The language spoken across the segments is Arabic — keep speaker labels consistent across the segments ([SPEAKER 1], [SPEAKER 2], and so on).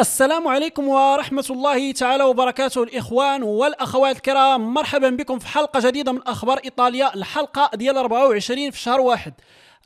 [SPEAKER 1] السلام عليكم ورحمة الله تعالى وبركاته الإخوان والأخوات الكرام مرحبا بكم في حلقة جديدة من أخبار إيطاليا الحلقة ديال 24 في شهر واحد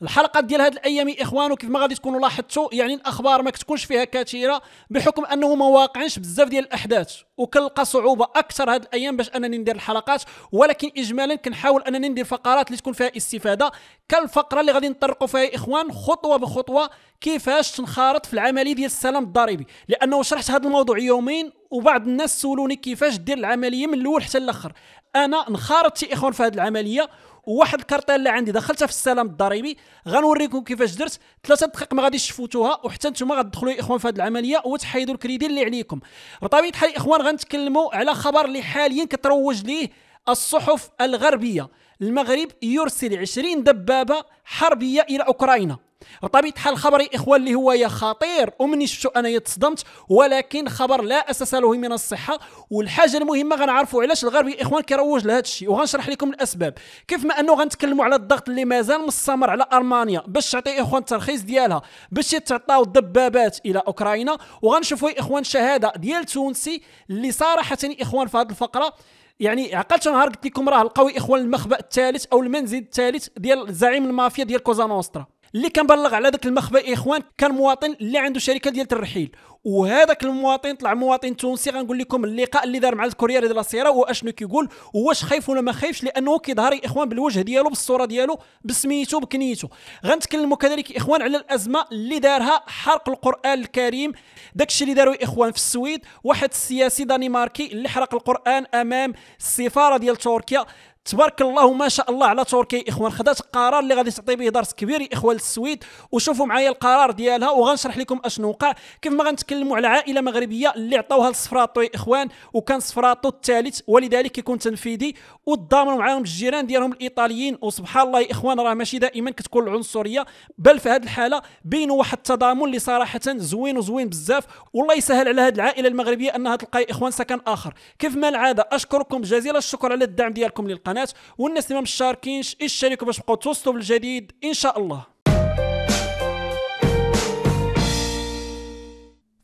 [SPEAKER 1] الحلقه ديال هاد الايام اخوان وكيف ما غادي تكونوا لاحظتوا يعني الاخبار ما كتكونش فيها كثيره بحكم انه ما واقعينش بزاف ديال الاحداث وكنلقى صعوبه اكثر هاد الايام باش انني ندير الحلقات ولكن اجمالا كنحاول انني ندير فقرات اللي تكون فيها استفاده كالفقره اللي غادي نطرقوا فيها اخوان خطوه بخطوه كيفاش تنخرط في العمليه ديال السلام الضريبي لانه شرحت هذا الموضوع يومين وبعض الناس سولوني كيفاش دير العمليه من الاول حتى الاخر انا انخرطت اخوان في هذه العمليه وواحد اللي عندي دخلتها في السلام الضريبي غنوريكم كيفاش درت ثلاثه دقائق ما غاديش تفوتوها وحتى نتوما غتدخلوا يا اخوان في هذه العمليه وتحيدوا الكريدي اللي عليكم بطبيعه الحال اخوان غنتكلموا على خبر اللي حاليا كتروج ليه الصحف الغربيه المغرب يرسل 20 دبابه حربيه الى اوكرانيا بطبيعه الحال خبري اخوان اللي هو يا خطير ومني شفتو انايا تصدمت ولكن خبر لا اساس له من الصحه والحاجه المهمه غنعرفوا علاش الغرب يا اخوان كيروج لهذا الشيء وغنشرح لكم الاسباب كيف ما انه غنتكلموا على الضغط اللي مازال مستمر على المانيا باش تعطي اخوان الترخيص ديالها باش يتعطاو الدبابات الى اوكرانيا وغنشوفوا يا اخوان شهاده ديال تونسي اللي صراحه اخوان في هذه الفقره يعني عقلت نهار قلت لكم راه لقاو اخوان المخبأ الثالث او المنزل الثالث ديال زعيم المافيا ديال كوزا نوسترا اللي كنبلغ على ذاك المخبأ اخوان كان مواطن اللي عنده شركه ديال الرحيل وهذاك المواطن طلع مواطن تونسي غنقول لكم اللقاء اللي دار مع الكوريير ديال السيره واشنو كيقول واش خايف ولا ما خايفش لانه كيظهر اخوان بالوجه ديالو بالصوره ديالو بسميتو بكنيته غنتكلموا كذلك اخوان على الازمه اللي دارها حرق القران الكريم داكشي اللي داروا اخوان في السويد واحد السياسي دنماركي اللي حرق القران امام السفاره ديال تركيا تبارك الله ما شاء الله على تركيا يا اخوان خدات قرار اللي غادي تعطي به درس كبير يا اخوان السويد وشوفوا معايا القرار ديالها وغنشرح لكم اشنو وقع كيف ما غنتكلموا على عائله مغربيه اللي عطاوها لصفراطو يا اخوان وكان صفراطو الثالث ولذلك يكون تنفيذي وتضامنوا معاهم الجيران ديالهم الايطاليين وسبحان الله يا اخوان راه ماشي دائما كتكون العنصريه بل في هذه الحاله بينوا واحد التضامن اللي صراحه زوين وزوين بزاف والله يسهل على هذه العائله المغربيه انها تلقى يا اخوان سكن اخر كيف ما العاده اشكركم جزيل الشكر على الدعم ديالكم للقناه القناه والناس اللي ما مشاركينش اشتركوا باش تبقاو توصلوا بالجديد ان شاء الله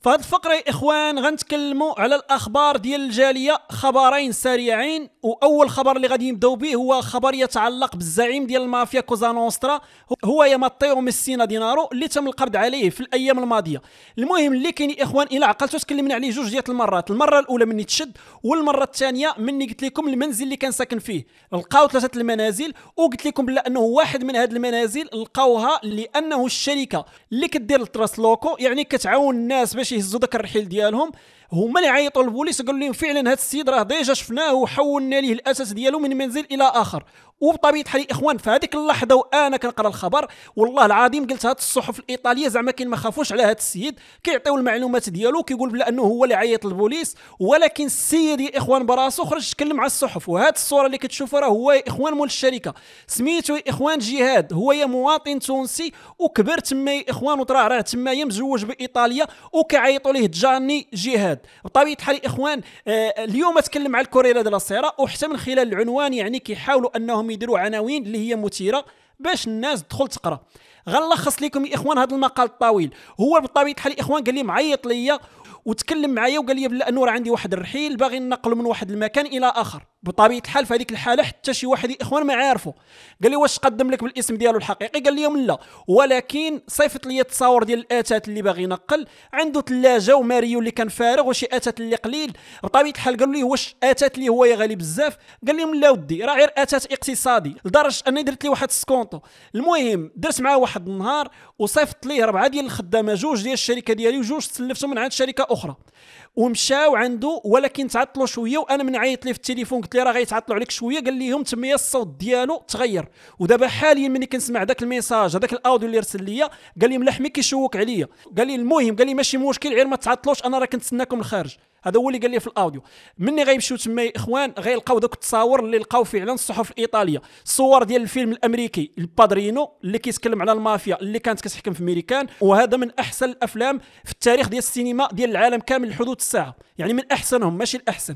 [SPEAKER 1] في الفقرة يا إخوان غنتكلموا على الأخبار ديال الجالية خبرين سريعين وأول خبر اللي غادي نبداو به هو خبر يتعلق بالزعيم ديال المافيا كوزا نوسترا هو ماتيو ميسينا دينارو اللي تم القبض عليه في الأيام الماضية المهم اللي كاين يا إخوان إلا عقلتو تكلمنا عليه جوج ديال المرات المرة الأولى مني تشد والمرة الثانية مني قلت لكم المنزل اللي كان ساكن فيه لقاو ثلاثة المنازل وقلت لكم بلا أنه واحد من هاد المنازل لقاوها لأنه الشركة اللي كدير التراس لوكو يعني كتعاون الناس باش باش يهزوا ذاك الرحيل ديالهم هما اللي عيطوا للبوليس قالوا لهم فعلا هذا السيد راه ديجا شفناه وحولنا ليه الاساس ديالو من منزل الى اخر وبطبيعه الحال الاخوان في هذيك اللحظه وانا كنقرا الخبر والله العظيم قلت هاد الصحف الايطاليه زعما كاين ما خافوش على هذا السيد كيعطيو المعلومات ديالو كيقول بلا انه هو اللي عيط للبوليس ولكن السيد يا اخوان براسو خرج تكلم مع الصحف وهاد الصوره اللي كتشوفوا راه هو يا اخوان مول الشركه سميتو يا اخوان جهاد هو يا مواطن تونسي وكبر تما يا اخوان وترعرع يا مزوج بايطاليا وكيعيطوا ليه جاني جهاد البلاد بطبيعه الحال اخوان آه، اليوم اتكلم على الكوريلا ديال الصيره وحتى من خلال العنوان يعني كيحاولوا انهم يديروا عناوين اللي هي مثيره باش الناس تدخل تقرا غنلخص لكم يا اخوان هذا المقال الطويل هو بطبيعه الحال الاخوان قال لي معيط ليا وتكلم معايا وقال لي بلا انه راه عندي واحد الرحيل باغي ننقله من واحد المكان الى اخر بطبيعه الحال في هذيك الحاله حتى شي واحد الاخوان ما عارفه قال لي واش قدم لك بالاسم ديالو الحقيقي قال لي لا ولكن صيفط لي التصاور ديال الاتات اللي باغي ينقل عنده ثلاجه وماريو اللي كان فارغ وشي اتات اللي قليل بطبيعه الحال قالوا لي واش اتات اللي هو غالي بزاف قال لهم لا ودي راه غير اتات اقتصادي لدرجه اني درت ليه واحد السكونتو المهم درت معاه واحد النهار وصيفط ليه ربعه ديال الخدامه جوج ديال الشركه ديالي وجوج سلفتهم من عند شركه اخرى ومشاو عنده ولكن تعطلوا شويه وانا من عيطت ليه في التليفون قلت ليه راه غيتعطلوا عليك شويه قال لهم تميه الصوت ديالو تغير ودابا حاليا ملي كنسمع داك الميساج هذاك الاوديو اللي رسل ليا قال لي ملحمي كيشوك عليا قال لي المهم قال لي ماشي مشكل غير ما تعطلوش انا راه كنتسناكم الخارج هذا هو اللي قال لي في الاوديو مني غيمشيو تما يا اخوان غيلقاو داك التصاور اللي لقاو فعلا الصحف الايطاليه صور ديال الفيلم الامريكي البادرينو اللي كيتكلم على المافيا اللي كانت كتحكم في ميريكان وهذا من احسن الافلام في التاريخ ديال السينما ديال العالم كامل لحدود الساعه يعني من احسنهم ماشي الاحسن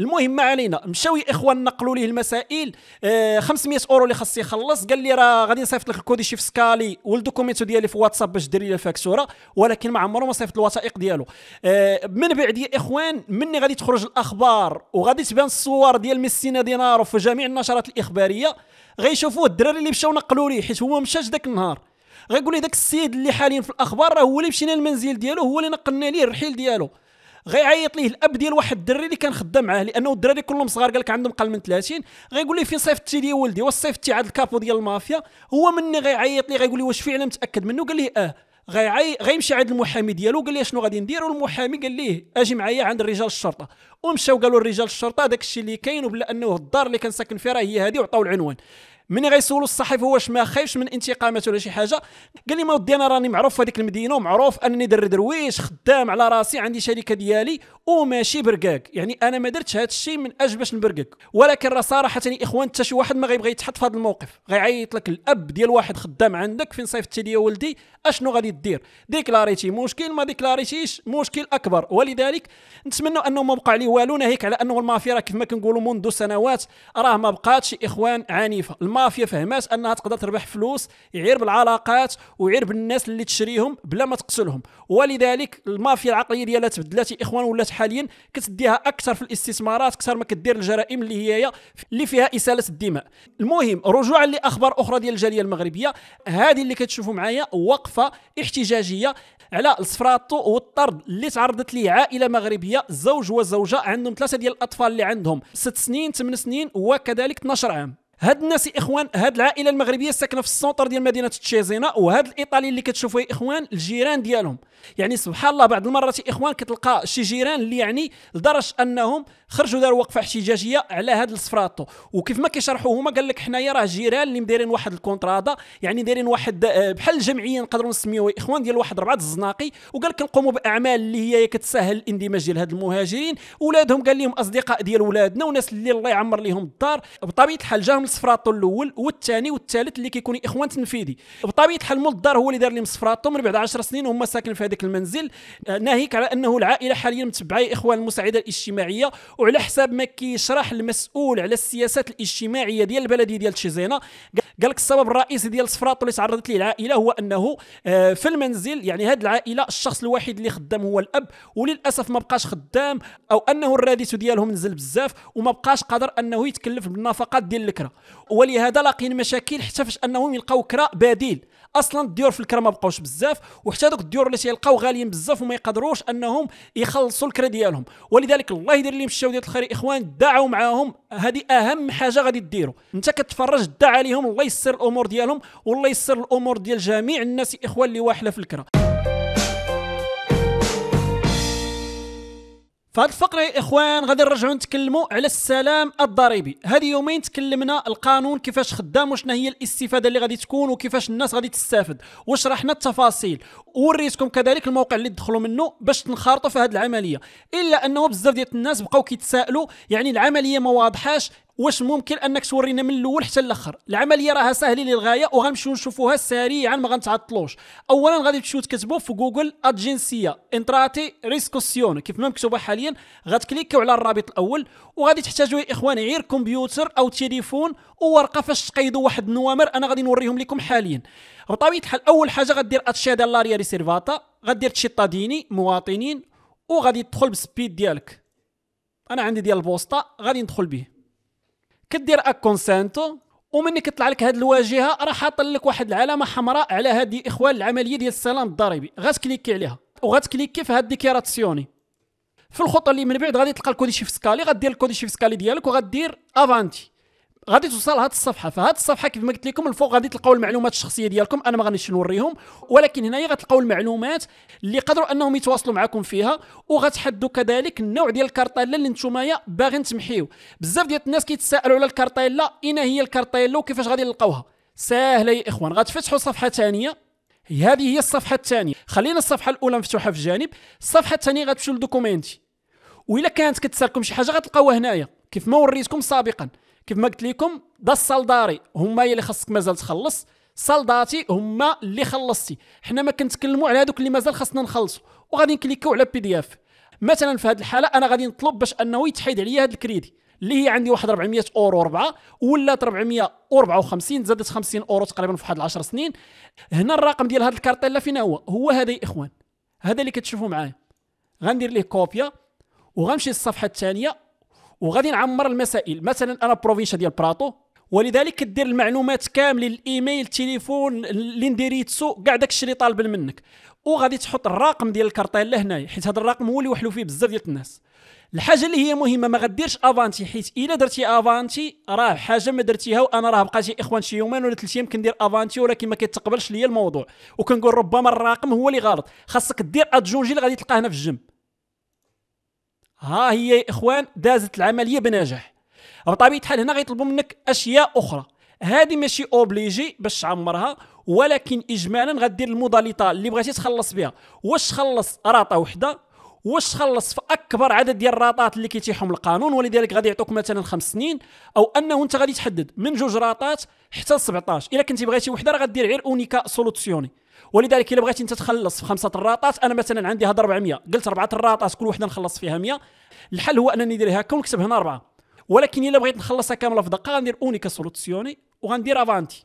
[SPEAKER 1] المهم ما علينا مشاو اخوان نقلوا ليه المسائل آه 500 اورو اللي خاص يخلص قال لي راه غادي نصيفط لك الكود شيف سكالي والدوكومينتو ديالي في واتساب باش دير لي الفاكتوره ولكن ما عمره ما صيفط الوثائق ديالو آه من بعد يا اخوان مني غادي تخرج الاخبار وغادي تبان الصور ديال ميسينا دينارو في جميع النشرات الاخباريه غيشوفوه الدراري اللي مشاو نقلوا ليه حيت هو مشاش ذاك النهار غيقول لي داك السيد اللي حاليا في الاخبار راه هو اللي مشينا للمنزل ديالو هو اللي نقلنا ليه الرحيل ديالو غيعيط ليه الاب ديال واحد الدري اللي كان خدام معاه لانه الدراري كلهم صغار قال لك عندهم قل من 30 غيقول ليه فين صيفطتي لي ولدي واش عاد الكابو ديال المافيا هو مني غيعيط ليه غيقول لي واش فعلا متاكد منه قال ليه اه غيعي غيمشي عند المحامي ديالو قال لي شنو غادي ندير والمحامي قال ليه اجي معايا عند رجال الشرطه ومشاو قالوا رجال الشرطه داك الشيء اللي كاين وبلا انه الدار اللي كان ساكن فيها راه هي هذه وعطاو العنوان ملي غيسولو الصحفي واش ما خايفش من انتقامات ولا شي حاجه قال لي ما ودي انا راني معروف في هذيك المدينه ومعروف انني در درويش خدام على راسي عندي شركه ديالي وماشي برقاك يعني انا ما درتش هذا الشيء من اجل باش نبرقك ولكن راه صراحه يا يعني اخوان حتى شي واحد ما غيبغي يتحط في هذا الموقف غيعيط لك الاب ديال واحد خدام عندك فين صيفطتي لي ولدي اشنو غادي دير ديكلاريتي مشكل ما ديكلاريتيش مشكل اكبر ولذلك نتمنى انه ما وقع عليه والو ناهيك على انه المافيا راه كيف ما كنقولوا منذ سنوات راه ما بقاتش اخوان عنيفه المافيا فهمات انها تقدر تربح فلوس يعير بالعلاقات ويعير بالناس اللي تشريهم بلا ما تقتلهم ولذلك المافيا العقليه ديالها تبدلات الاخوان ولات حاليا كتديها اكثر في الاستثمارات اكثر ما كدير الجرائم اللي هي اللي فيها اساله الدماء المهم رجوعا لاخبار اخرى ديال الجاليه المغربيه هذه اللي كتشوفوا معايا وقفه احتجاجيه على الصفراتو والطرد اللي تعرضت ليه عائله مغربيه زوج وزوجه عندهم ثلاثه ديال الاطفال اللي عندهم ست سنين ثمان سنين وكذلك 12 عام هاد الناس اخوان هاد العائله المغربيه ساكنه في السونتر ديال مدينه تشيزينا وهاد الايطالي اللي كتشوفوا يا اخوان الجيران ديالهم يعني سبحان الله بعض المرات يا اخوان كتلقى شي جيران اللي يعني لدرجه انهم خرجوا داروا وقفه احتجاجيه على هذا السفراتو وكيف ما كيشرحوا هما قال لك حنايا راه جيران اللي مدايرين واحد الكونترادا يعني دايرين واحد آه، بحال الجمعيه نقدروا نسميوها اخوان ديال واحد ربعه الزناقي وقال لك نقوموا باعمال اللي هي كتسهل الاندماج ديال هاد المهاجرين ولادهم قال لهم اصدقاء ديال ولادنا وناس اللي الله يعمر لهم الدار بطبيعه الحال جاهم السفراتو الاول والثاني والثالث اللي كيكون اخوان تنفيذي بطبيعه الحال مول الدار هو اللي دار لهم سفراتو من بعد 10 سنين وهم ساكنين في هذاك المنزل آه، ناهيك على انه العائله حاليا متبعه اخوان المساعده الاجتماعيه وعلى حساب ما كيشرح المسؤول على السياسات الاجتماعيه ديال البلديه ديال تشيزينا قال لك السبب الرئيسي ديال الصفراط اللي تعرضت ليه العائله هو انه آه، في المنزل يعني هذه العائله الشخص الوحيد اللي خدام هو الاب وللاسف ما بقاش خدام او انه الراديس ديالهم نزل بزاف وما بقاش قادر انه يتكلف بالنفقات ديال الكره ولهذا لاقين مشاكل حتى فاش انهم يلقاو كره بديل اصلا الديور في الكرا ما بقاوش بزاف وحتى دوك الديور اللي تيلقاو غاليين بزاف وما يقدروش انهم يخلصوا الكرا ديالهم ولذلك الله يدير لهم مشاو ديال الخير اخوان دعوا معاهم هذه اهم حاجه غادي ديروا انت كتفرج دع عليهم الله يسر الامور ديالهم والله يسر الامور ديال جميع الناس اخوان اللي واحله في الكره فهاد الفقرة يا إخوان غادي نرجعو نتكلمو على السلام الضريبي هذه يومين تكلمنا القانون كيفاش خدام وشنا هي الاستفادة اللي غادي تكون وكيفاش الناس غادي تستافد وشرحنا التفاصيل ووريتكم كذلك الموقع اللي تدخلوا منه باش تنخرطوا في هذه العملية إلا أنه بزاف ديال الناس بقاو كيتسائلوا يعني العملية ما واضحاش واش ممكن انك تورينا من الاول حتى الاخر العمليه راها سهله للغايه وغنمشيو نشوفوها سريعا ما غنتعطلوش اولا غادي تمشيو تكتبوا في جوجل اجنسيه انتراتي ريسكوسيون كيف ما مكتوبه حاليا غتكليكيو على الرابط الاول وغادي تحتاجوا يا اخوان غير كمبيوتر او تليفون وورقه فاش تقيدوا واحد النوامر انا غادي نوريهم لكم حاليا بطبيعه الحال اول حاجه غدير اتشادا لاريا ريسيرفاتا غدير ديني مواطنين وغادي تدخل بالسبيد ديالك انا عندي ديال البوسطه غادي ندخل به كدير اكونسنت ومنك يطلع لك هذه الواجهه راه حاط لك واحد العلامه حمراء على هذه اخوان العمليه ديال السلام الضريبي غتكليكي عليها وغتكليكي في هاد ديكيراسيوني في الخطه اللي من بعد غادي تلقى الكوديشي فيسكالي غدير الكوديشي فيسكالي ديالك وغدير افانتي غادي توصل هذه الصفحه فهاد الصفحه كيف ما قلت لكم الفوق غادي تلقاو المعلومات الشخصيه ديالكم انا ما غاديش نوريهم ولكن هنايا غتلقاو المعلومات اللي قدروا انهم يتواصلوا معكم فيها وغتحدوا كذلك النوع ديال الكارطيلا اللي نتوما باغيين تمحيو بزاف ديال الناس كيتسائلوا على الكارطيلا اين هي الكارطيلا وكيفاش غادي نلقاوها ساهله يا اخوان غتفتحوا صفحه ثانيه هذه هي الصفحه الثانيه خلينا الصفحه الاولى مفتوحه في الجانب الصفحه الثانيه غتمشيو لدوكومنتي وإلا كانت كتسالكم شي حاجه غتلقاوها هنايا كيف ما وريتكم سابقا كيف ما قلت لكم دا الصلداري هما اللي خاصك مازال تخلص صلداتي هما اللي خلصتي حنا ما كنتكلموا على هذوك اللي مازال خاصنا نخلصوا وغادي نكليكيو على بي دي اف مثلا في هذه الحاله انا غادي نطلب باش انه يتحيد عليا هذا الكريدي اللي هي عندي واحد 400 اورو 4 ولات 454 زادت 50 اورو تقريبا في واحد 10 سنين هنا الرقم ديال هذا الكارتيلا فين هو هو هذا يا اخوان هذا اللي كتشوفوا معايا غندير ليه كوبيا وغنمشي للصفحه الثانيه وغادي نعمر المسائل مثلا انا بروفينشا ديال براطو ولذلك كدير المعلومات كامله الايميل التليفون لينديريتسو كاع داكشي اللي طالب منك وغادي تحط الرقم ديال الكارطيله هنايا حيت هذا الرقم هو اللي وحلو فيه بزاف ديال الناس الحاجه اللي هي مهمه ما غديرش افانتي حيت الا درتي افانتي راه حاجه ما درتيها وانا راه بقاتي اخوان شي يومين ولا ثلاث ايام كندير افانتي ولكن ما كيتقبلش ليا الموضوع وكنقول ربما الرقم هو اللي غلط خاصك دير ادجونجي اللي غادي تلقاه هنا في الجيم ها هي يا اخوان دازت العمليه بنجاح بطبيعه الحال هنا غيطلبوا منك اشياء اخرى هذه ماشي اوبليجي باش تعمرها ولكن اجمالا غدير الموداليطه اللي بغيتي تخلص بها واش تخلص راطه وحده واش تخلص في اكبر عدد ديال الراطات اللي كيتيحهم القانون ولذلك غادي يعطوك مثلا خمس سنين او انه انت غادي تحدد من جوج راطات حتى 17 الا كنتي بغيتي وحده راه غدير غير اونيكا سولوسيوني ولذلك الا بغيتي انت تخلص في خمسه الراطات انا مثلا عندي هاد 400 قلت اربعه الراطات كل وحده نخلص فيها 100 الحل هو انني ندير هكا ونكتب هنا اربعه ولكن الا بغيت نخلصها كامله في دقه غندير اونيكا سولوسيوني وغندير افانتي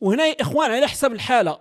[SPEAKER 1] وهنا يا اخوان على حسب الحاله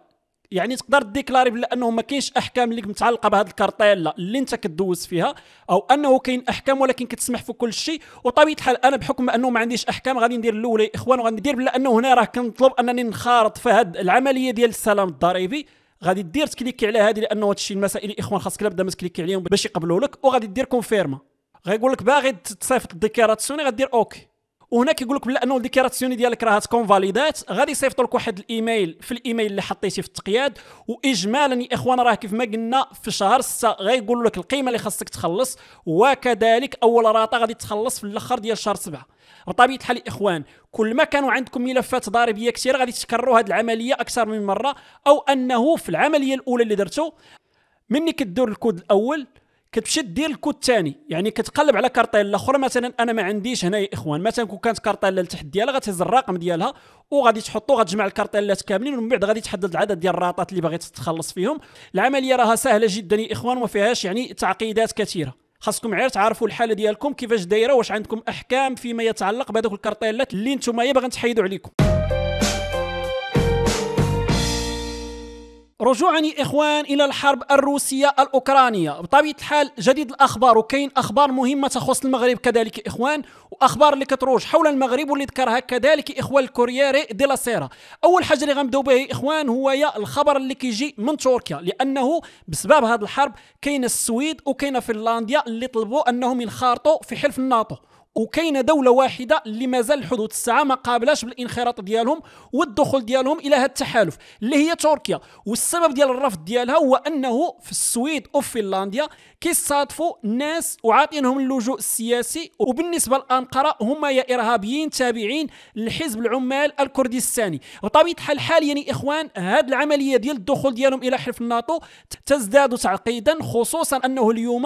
[SPEAKER 1] يعني تقدر ديكلاري بلا انه ما كاينش احكام اللي متعلقه بهذه الكارتيلا اللي انت كدوز فيها او انه كاين احكام ولكن كتسمح في كل شيء وطبيعه الحال انا بحكم انه ما عنديش احكام غادي ندير الاولى يا اخوان وغندير بلا انه هنا راه كنطلب انني نخارط في هذه العمليه ديال السلام الضريبي غادي دير تكليكي على هذه لانه هذا الشيء المسائل الاخوان خاصك لا ما تكليكي عليهم باش يقبلوا لك وغادي دير كونفيرما غايقول لك باغي تصيفط الديكيراسيون غادير اوكي وهناك يقول لك انه الديكيراسيوني ديالك راه تكون فاليدات غادي يصيفط لك واحد الايميل في الايميل اللي حطيتي في التقياد واجمالا يا اخوان راه كيف ما قلنا في شهر 6 غيقولوا لك القيمه اللي خاصك تخلص وكذلك اول راطه غادي تخلص في الاخر ديال شهر 7 بطبيعه الحال يا اخوان كل ما كانوا عندكم ملفات ضريبيه كثيره غادي تكرروا هذه العمليه اكثر من مره او انه في العمليه الاولى اللي درتو مني كدور الكود الاول كتمشي دير الكود الثاني يعني كتقلب على كارطيل اخرى مثلا انا ما عنديش هنا يا اخوان مثلا كون كانت كارطيل لتحت ديالها غتهز الرقم ديالها وغادي تحطو غتجمع الكارطيلات كاملين ومن بعد غادي تحدد العدد ديال الراطات اللي باغي تتخلص فيهم العمليه راها سهله جدا يا اخوان وما فيهاش يعني تعقيدات كثيره خاصكم غير تعرفوا الحاله ديالكم كيفاش دايره واش عندكم احكام فيما يتعلق بهذوك الكارطيلات اللي نتوما باغي تحيدوا عليكم رجوعا يا اخوان الى الحرب الروسيه الاوكرانيه بطبيعه الحال جديد الاخبار وكاين اخبار مهمه تخص المغرب كذلك اخوان واخبار اللي كتروج حول المغرب واللي ذكرها كذلك اخوان الكورييري دي لا سيرا اول حاجه اللي غنبداو به يا اخوان هو يا الخبر اللي كيجي من تركيا لانه بسبب هذه الحرب كاين السويد وكاين فنلندا اللي طلبوا انهم ينخرطوا في حلف الناتو وكاينه دوله واحده اللي مازال حدود الساعه ما قابلاش بالانخراط ديالهم والدخول ديالهم الى هذا التحالف اللي هي تركيا والسبب ديال الرفض ديالها هو انه في السويد وفي كيصادفوا ناس وعاطينهم اللجوء السياسي وبالنسبه لانقره هما يا ارهابيين تابعين لحزب العمال الكردستاني بطبيعه الحال حاليا يعني اخوان هذه العمليه ديال الدخول ديالهم الى حلف الناتو تزداد تعقيدا خصوصا انه اليوم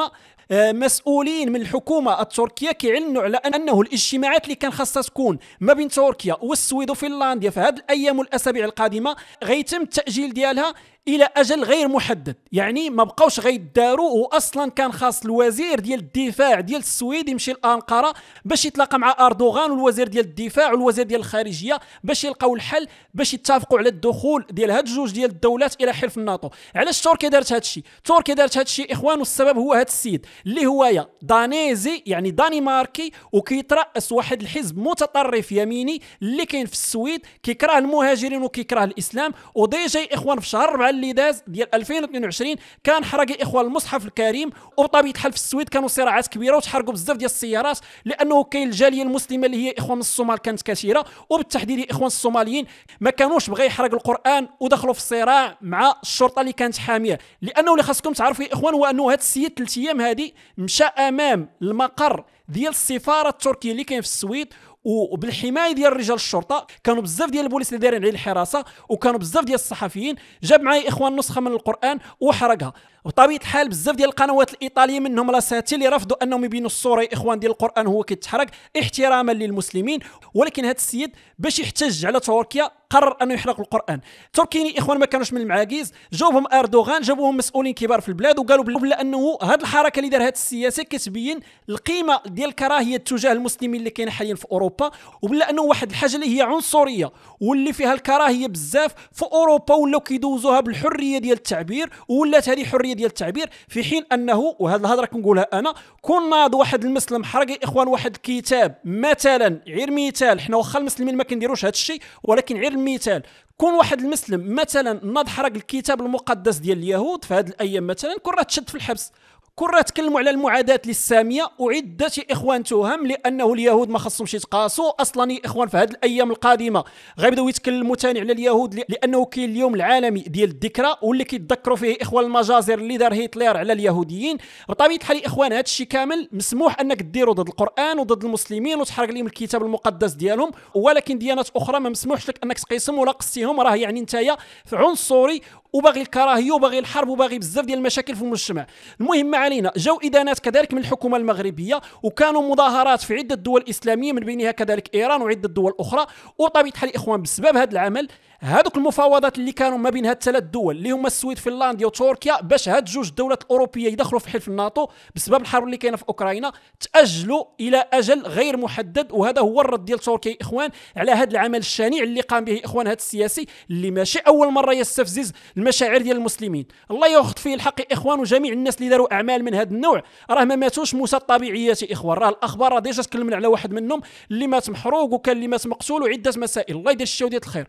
[SPEAKER 1] آه، مسؤولين من الحكومه التركيه كيعلنوا على انه الاجتماعات اللي كان خاصها تكون ما بين تركيا والسويد وفنلندا في هذه الايام والاسابيع القادمه غيتم التاجيل ديالها الى اجل غير محدد يعني ما بقاوش غيداروا واصلا كان خاص الوزير ديال الدفاع ديال السويد يمشي لانقره باش يتلاقى مع اردوغان والوزير ديال الدفاع والوزير ديال الخارجيه باش يلقاو الحل باش يتفقوا على الدخول ديال هاد الجوج ديال الدولات الى حلف الناتو علاش تركيا دارت هاد الشيء تركيا دارت هاد الشيء اخوان والسبب هو هاد السيد اللي هو دانيزي يعني دانيماركي وكيتراس واحد الحزب متطرف يميني اللي كاين في السويد كيكره المهاجرين وكيكره الاسلام وديجا اخوان في شهر 4 اللي داز ديال 2022 كان حرق الاخوه المصحف الكريم وبطبيعه الحال في السويد كانوا صراعات كبيره وتحرقوا بزاف ديال السيارات لانه كاين الجاليه المسلمه اللي هي اخوان الصومال كانت كثيره وبالتحديد الاخوان الصوماليين ما كانوش بغا يحرق القران ودخلوا في الصراع مع الشرطه اللي كانت حاميه لانه اللي خاصكم تعرفوا يا اخوان هو انه هذا السيد ثلاث ايام هذه مشى امام المقر ديال السفاره التركيه اللي كاين في السويد وبالحمايه ديال رجال الشرطه كانوا بزاف ديال البوليس اللي دايرين عليه الحراسه وكانوا بزاف ديال الصحفيين جاب معايا اخوان نسخه من القران وحرقها بطبيعه الحال بزاف ديال القنوات الايطاليه منهم لاساتي اللي رفضوا انهم يبينوا الصوره يا اخوان ديال القران هو كيتحرق احتراما للمسلمين ولكن هذا السيد باش يحتج على تركيا قرر انه يحرق القران تركيني اخوان ما كانوش من المعاكيز جاوبهم اردوغان جابوهم مسؤولين كبار في البلاد وقالوا بلا انه هذه الحركه اللي دار هذه السياسه كتبين القيمه ديال الكراهيه تجاه المسلمين اللي كاين حاليا في اوروبا اوروبا وبلا انه واحد الحاجه اللي هي عنصريه واللي فيها الكراهيه بزاف في اوروبا ولاو كيدوزوها بالحريه ديال التعبير ولات هذه حريه ديال التعبير في حين انه وهذه الهضره كنقولها انا كون ناض واحد المسلم حرق اخوان واحد الكتاب مثلا غير مثال حنا واخا المسلمين ما كنديروش هذا الشيء ولكن غير المثال كون واحد المسلم مثلا ناض حرق الكتاب المقدس ديال اليهود في هذه الايام مثلا كون راه تشد في الحبس كره تكلموا على المعاداه للساميه اعدت اخوان تهم لانه اليهود ما خصهمش يتقاسوا اصلا يا اخوان في هذه الايام القادمه غيبداو يتكلموا ثاني على اليهود لانه كاين اليوم العالمي ديال الذكرى واللي كيتذكروا فيه اخوان المجازر اللي دار هتلر على اليهوديين بطبيعه الحال يا اخوان هذا الشيء كامل مسموح انك ديروا ضد القران وضد المسلمين وتحرق لهم الكتاب المقدس ديالهم ولكن ديانات اخرى ما مسموحش لك انك تقيسهم ولا قصيهم راه يعني نتايا عنصري وباغي الكراهيه وباغي الحرب وباغي بزاف ديال المشاكل في المجتمع المهم ما علينا جاو ادانات كذلك من الحكومه المغربيه وكانوا مظاهرات في عده دول اسلاميه من بينها كذلك ايران وعده دول اخرى وطبيعه الحال الاخوان بسبب هذا العمل هذوك المفاوضات اللي كانوا ما بين هاد الثلاث دول اللي هما السويد فنلندا وتركيا باش هاد جوج الدولات الاوروبيه يدخلوا في حلف الناتو بسبب الحرب اللي كاينه في اوكرانيا تاجلوا الى اجل غير محدد وهذا هو الرد ديال تركيا اخوان على هاد العمل الشنيع اللي قام به اخوان هاد السياسي اللي ماشي اول مره يستفزز المشاعر ديال المسلمين الله ياخذ فيه الحق اخوان وجميع الناس اللي داروا اعمال من هاد النوع راه ما ماتوش موسى الطبيعيات اخوان راه الاخبار راه ديجا تكلمنا على واحد منهم اللي مات محروق وكان اللي مات مقتول وعده مسائل الله يدير الشاو ديال الخير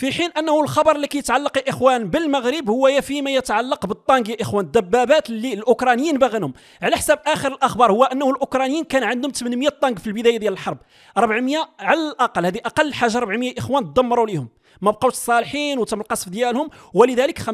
[SPEAKER 1] في حين انه الخبر اللي كيتعلق يا اخوان بالمغرب هو فيما يتعلق بالطانك يا اخوان الدبابات اللي الاوكرانيين باغينهم على حسب اخر الاخبار هو انه الاوكرانيين كان عندهم 800 طانك في البدايه ديال الحرب 400 على الاقل هذه اقل حاجه 400 اخوان دمروا ليهم ما بقاوش صالحين وتم القصف ديالهم ولذلك 50%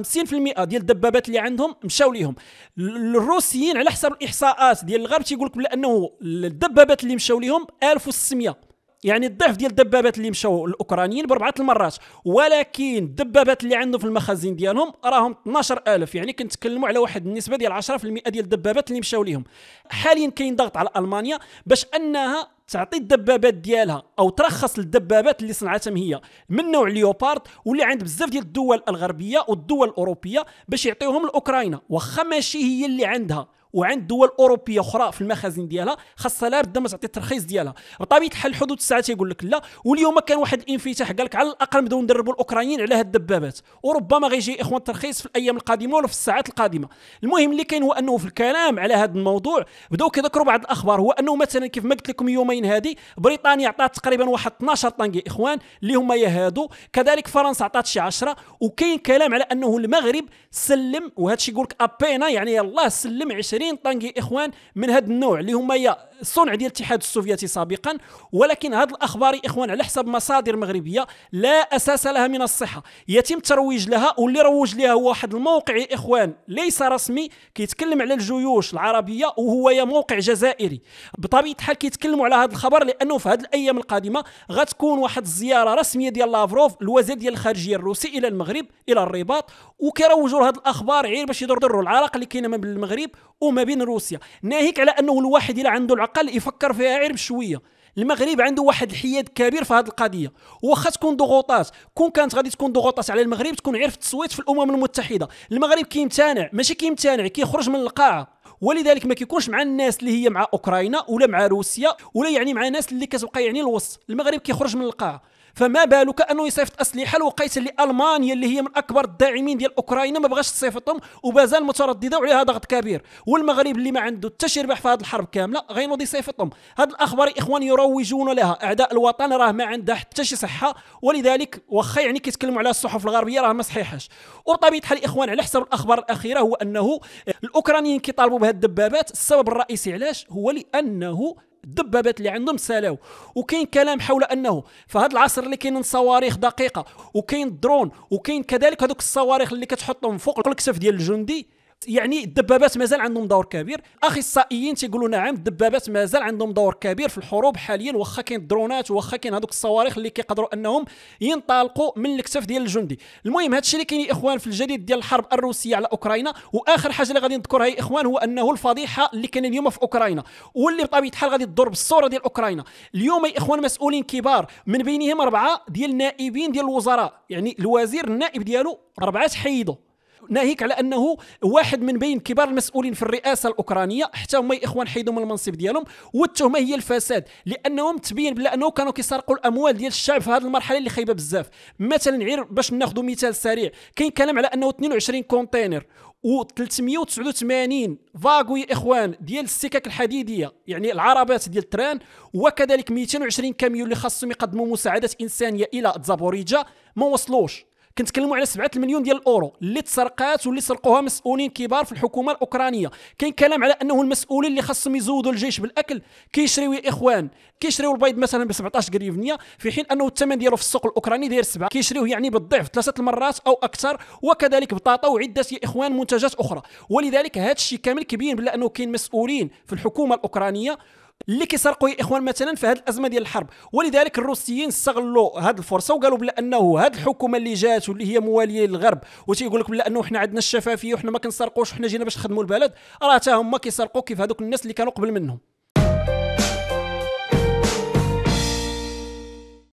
[SPEAKER 1] ديال الدبابات اللي عندهم مشاو ليهم الروسيين على حسب الاحصاءات ديال الغرب تيقول لك بانه الدبابات اللي مشاو ليهم 1600 يعني الضعف ديال الدبابات اللي مشاو الاوكرانيين بربعه المرات ولكن الدبابات اللي عندهم في المخازن ديالهم راهم 12000 يعني كنتكلموا على واحد النسبه ديال 10% ديال الدبابات اللي مشاو ليهم حاليا كاين ضغط على المانيا باش انها تعطي الدبابات ديالها او ترخص للدبابات اللي صنعتهم هي من نوع ليوبارد واللي عند بزاف ديال الدول الغربيه والدول الاوروبيه باش يعطيوهم لاوكرانيا واخا ماشي هي اللي عندها وعند دول اوروبيه اخرى في المخازن ديالها خاصها لا ردا ما تعطي الترخيص ديالها بطبيعه الحال الحدود الساعه تيقول لك لا واليوم كان واحد الانفتاح قال لك على الاقل نبداو ندربوا الاوكرانيين على هاد الدبابات وربما غيجي اخوان الترخيص في الايام القادمه ولا في الساعات القادمه المهم اللي كاين هو انه في الكلام على هذا الموضوع بداو كيذكروا بعض الاخبار هو انه مثلا كيف ما قلت لكم يومين هذه بريطانيا عطات تقريبا واحد 12 طنجي اخوان اللي هما يهادو كذلك فرنسا عطات شي 10 وكاين كلام على انه المغرب سلم وهذا الشيء يقول لك ابينا يعني يلاه سلم 20 كاينين طنجي اخوان من هذا النوع اللي هما يا الصنع ديال الاتحاد السوفيتي سابقا ولكن هذه الاخبار اخوان على حسب مصادر مغربيه لا اساس لها من الصحه يتم الترويج لها واللي روج لها هو واحد الموقع يا اخوان ليس رسمي كيتكلم على الجيوش العربيه وهو يا موقع جزائري بطبيعه الحال كيتكلموا على هذا الخبر لانه في هذه الايام القادمه غتكون واحد الزياره رسميه ديال لافروف الوزير ديال الخارجيه الروسي الى المغرب الى الرباط وكيروجوا هذه الاخبار غير باش يضروا العلاقه اللي كاينه ما بين المغرب وما بين روسيا ناهيك على انه الواحد الى عنده عقل يفكر فيها غير بشويه المغرب عنده واحد الحياد كبير في هذه القضيه واخا تكون ضغوطات كون كانت غادي تكون ضغوطات على المغرب تكون عرفت التصويت في الامم المتحده المغرب كيمتنع ماشي كيمتنع كيخرج من القاعه ولذلك ما كيكونش مع الناس اللي هي مع اوكرانيا ولا مع روسيا ولا يعني مع ناس اللي كتبقى يعني الوسط المغرب كيخرج من القاعه فما بالك انه يصيفط اسلحه لوقيت لالمانيا اللي هي من اكبر الداعمين ديال اوكرانيا ما بغاش تصيفطهم وبازال متردده وعليها ضغط كبير والمغرب اللي ما عنده حتى شي ربح في هذه الحرب كامله غينوض يصيفطهم هذه الاخبار اخوان يروجون لها اعداء الوطن راه ما عندها حتى شي صحه ولذلك واخا يعني كيتكلموا على الصحف الغربيه راه ما صحيحاش وبطبيعه الحال اخوان على حسب الاخبار الاخيره هو انه الاوكرانيين كيطالبوا بهذه الدبابات السبب الرئيسي علاش هو لانه الدبابات اللي عندهم سالاو وكاين كلام حول انه في هذا العصر اللي كاين صواريخ دقيقه وكاين درون وكاين كذلك هذوك الصواريخ اللي كتحطهم فوق الكتف ديال الجندي يعني الدبابات مازال عندهم دور كبير اخصائيين تيقولوا نعم الدبابات مازال عندهم دور كبير في الحروب حاليا واخا كاين الدرونات واخا كاين هذوك الصواريخ اللي كيقدروا انهم ينطلقوا من الاكتاف ديال الجندي المهم هذا الشيء اللي كاين يا اخوان في الجديد ديال الحرب الروسيه على اوكرانيا واخر حاجه اللي غادي نذكرها يا اخوان هو انه الفضيحه اللي كاين اليوم في اوكرانيا واللي بطبيعه الحال غادي تضر بالصوره ديال اوكرانيا اليوم يا اخوان مسؤولين كبار من بينهم اربعه ديال النائبين ديال الوزراء يعني الوزير النائب ديالو اربعه تحيدوا ناهيك على انه واحد من بين كبار المسؤولين في الرئاسه الاوكرانيه حتى هما الاخوان حيدوا من المنصب ديالهم والتهمه هي الفساد لانهم تبين بلا انه كانوا كيسرقوا الاموال ديال الشعب في هذه المرحله اللي خايبه بزاف مثلا غير باش ناخذ مثال سريع كاين كلام على انه 22 كونتينر و 389 فاغو يا اخوان ديال السكك الحديديه يعني العربات ديال التران وكذلك 220 كاميون اللي خاصهم يقدموا مساعدات انسانيه الى زابوريجا ما وصلوش كنتكلموا على 7 مليون ديال الاورو اللي تسرقات واللي سرقوها مسؤولين كبار في الحكومه الاوكرانيه كاين كلام على انه المسؤولين اللي خاصهم يزودوا الجيش بالاكل كيشريو يا اخوان كيشريو البيض مثلا ب 17 جريفنيه في حين انه الثمن ديالو في السوق الاوكراني داير 7 كيشريوه يعني بالضعف ثلاثه المرات او اكثر وكذلك بطاطا وعده يا اخوان منتجات اخرى ولذلك هذا الشيء كامل كبير بلا انه كاين مسؤولين في الحكومه الاوكرانيه اللي كيسرقوا يا اخوان مثلا في هذه الازمه ديال الحرب ولذلك الروسيين استغلوا هذه الفرصه وقالوا بلا انه هذه الحكومه اللي جات واللي هي مواليه للغرب وتيقول لك بلا انه حنا عندنا الشفافيه وحنا ما كنسرقوش وحنا جينا باش نخدموا البلد راه حتى هما كيسرقوا كيف هذوك الناس اللي كانوا قبل منهم